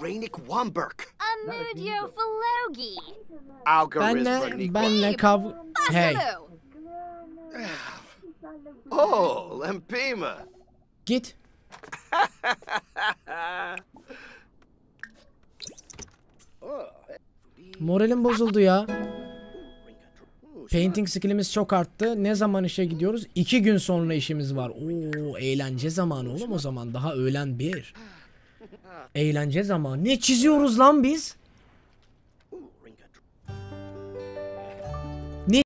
Rainik Womberk. Amudio Falogi. Algorithm. Benle, benle kav... Hey. oh, Lempima. Git. Oh. Moralim bozuldu ya. Painting skillimiz çok arttı. Ne zaman işe gidiyoruz? İki gün sonra işimiz var. Oo eğlence zamanı oğlum o zaman. Daha öğlen bir. Eğlence zamanı. Ne çiziyoruz lan biz?